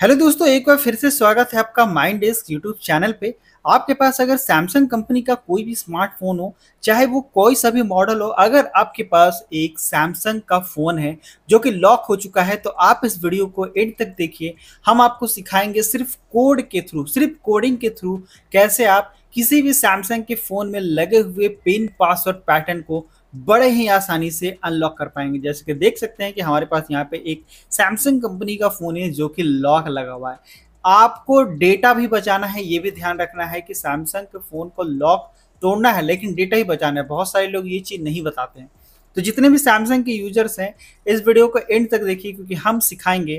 hello दोस्तों एक बार फिर से स्वागत है आपका माइंड डेस्क यूट्यूब चैनल पे आपके पास अगर सैमसंग कंपनी का कोई भी स्मार्टफोन हो चाहे वो कोई सा भी मॉडल हो अगर आपके पास एक सैमसंग का फ़ोन है जो कि लॉक हो चुका है तो आप इस वीडियो को एंड तक देखिए हम आपको सिखाएंगे सिर्फ कोड के थ्रू सिर्फ कोडिंग के थ्रू कैसे आप किसी भी सैमसंग के फ़ोन में लगे हुए पिन पासवर्ड पैटर्न को बड़े ही आसानी से अनलॉक कर पाएंगे जैसे कि देख सकते हैं कि हमारे पास यहाँ पे एक सैमसंग कंपनी का फ़ोन है जो कि लॉक लगा हुआ है आपको डेटा भी बचाना है ये भी ध्यान रखना है कि सैमसंग के फ़ोन को लॉक तोड़ना है लेकिन डेटा ही बचाना है बहुत सारे लोग ये चीज़ नहीं बताते हैं तो जितने भी सैमसंग के यूजर्स हैं इस वीडियो को एंड तक देखिए क्योंकि हम सिखाएंगे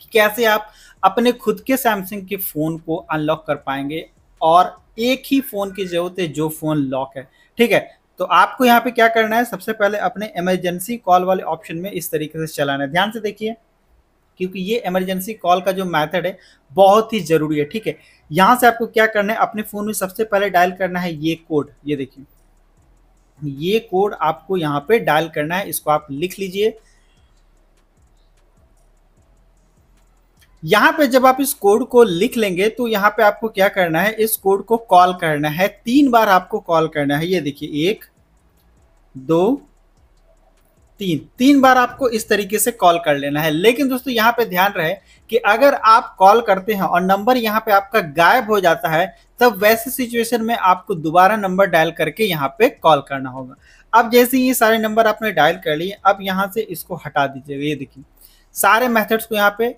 कि कैसे आप अपने खुद के सैमसंग के फ़ोन को अनलॉक कर पाएंगे और एक ही फ़ोन की ज़रूरत है जो फ़ोन लॉक है ठीक है तो आपको यहाँ पे क्या करना है सबसे पहले अपने इमरजेंसी कॉल वाले ऑप्शन में इस तरीके से चलाना है ध्यान से देखिए क्योंकि ये इमरजेंसी कॉल का जो मेथड है बहुत ही ज़रूरी है ठीक है यहां से आपको क्या करना है अपने फ़ोन में सबसे पहले डायल करना है ये कोड ये देखिए ये कोड आपको यहाँ पे डायल करना है इसको आप लिख लीजिए यहाँ पे जब आप इस कोड को लिख लेंगे तो यहाँ पे आपको क्या करना है इस कोड को कॉल करना है तीन बार आपको कॉल करना है ये देखिए एक दो तीन तीन बार आपको इस तरीके से कॉल कर लेना है लेकिन दोस्तों यहाँ पे ध्यान रहे कि अगर आप कॉल करते हैं और नंबर यहाँ पे आपका गायब हो जाता है तब वैसे सिचुएशन में आपको दोबारा नंबर डायल करके यहाँ पे कॉल करना होगा अब जैसे ये सारे नंबर आपने डायल कर लिए अब यहाँ से इसको हटा दीजिएगा ये देखिए सारे मेथड्स को यहाँ पे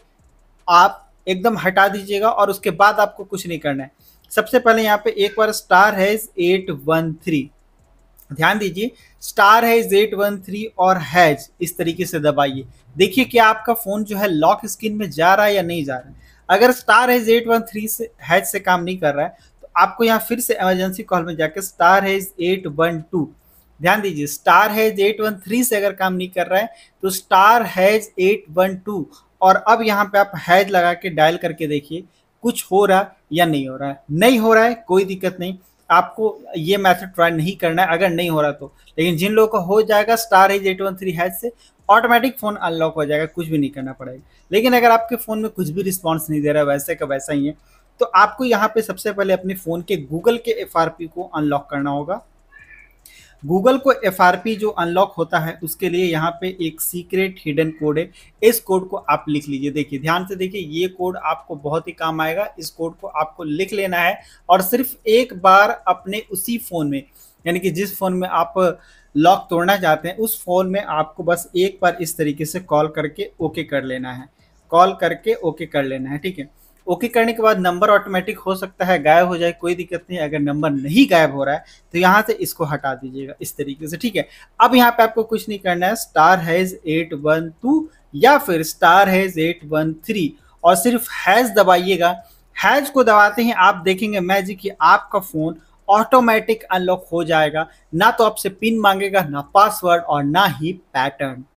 आप एकदम हटा दीजिएगा और उसके बाद आपको कुछ नहीं करना है सबसे पहले यहाँ पे एक बार स्टार है एट वन थ्री ध्यान दीजिए स्टार है एट वन थ्री और हैज इस तरीके से दबाइए देखिए क्या आपका फ़ोन जो है लॉक स्क्रीन में जा रहा है या नहीं जा रहा है अगर star hash at one three से हैज से काम नहीं कर रहा है तो आपको यहाँ फिर से इमरजेंसी कॉल में जाकर star hash at one two ध्यान दीजिए star hash at one three से अगर काम नहीं कर रहा है तो star hash at one two और अब यहाँ पे आप हैज लगा के डायल करके देखिए कुछ हो रहा है या नहीं हो रहा है नहीं हो रहा है कोई दिक्कत नहीं आपको ये मैथड ट्राई नहीं करना है अगर नहीं हो रहा तो लेकिन जिन लोगों का हो जाएगा स्टार एज एट वन थ्री हैज से ऑटोमेटिक फ़ोन अनलॉक हो जाएगा कुछ भी नहीं करना पड़ेगा लेकिन अगर आपके फ़ोन में कुछ भी रिस्पॉन्स नहीं दे रहा है वैसे का वैसा ही है तो आपको यहाँ पे सबसे पहले अपने फ़ोन के गूगल के एफ को अनलॉक करना होगा गूगल को एफ जो अनलॉक होता है उसके लिए यहाँ पे एक सीक्रेट हिडन कोड है इस कोड को आप लिख लीजिए देखिए ध्यान से देखिए ये कोड आपको बहुत ही काम आएगा इस कोड को आपको लिख लेना है और सिर्फ एक बार अपने उसी फ़ोन में यानी कि जिस फ़ोन में आप लॉक तोड़ना चाहते हैं उस फ़ोन में आपको बस एक बार इस तरीके से कॉल करके ओके कर लेना है कॉल करके ओके कर लेना है ठीक है ओके करने के बाद नंबर ऑटोमेटिक हो सकता है गायब हो जाए कोई दिक्कत नहीं अगर नंबर नहीं गायब हो रहा है तो यहाँ से इसको हटा दीजिएगा इस तरीके से ठीक है अब यहाँ पे आपको कुछ नहीं करना है star hash at one two या फिर star hash at one three और सिर्फ हैज दबाइएगा हैज को दबाते ही आप देखेंगे मैजिक कि आपका फ़ोन ऑटोमेटिक अनलॉक हो जाएगा ना तो आपसे पिन मांगेगा ना पासवर्ड और ना ही पैटर्न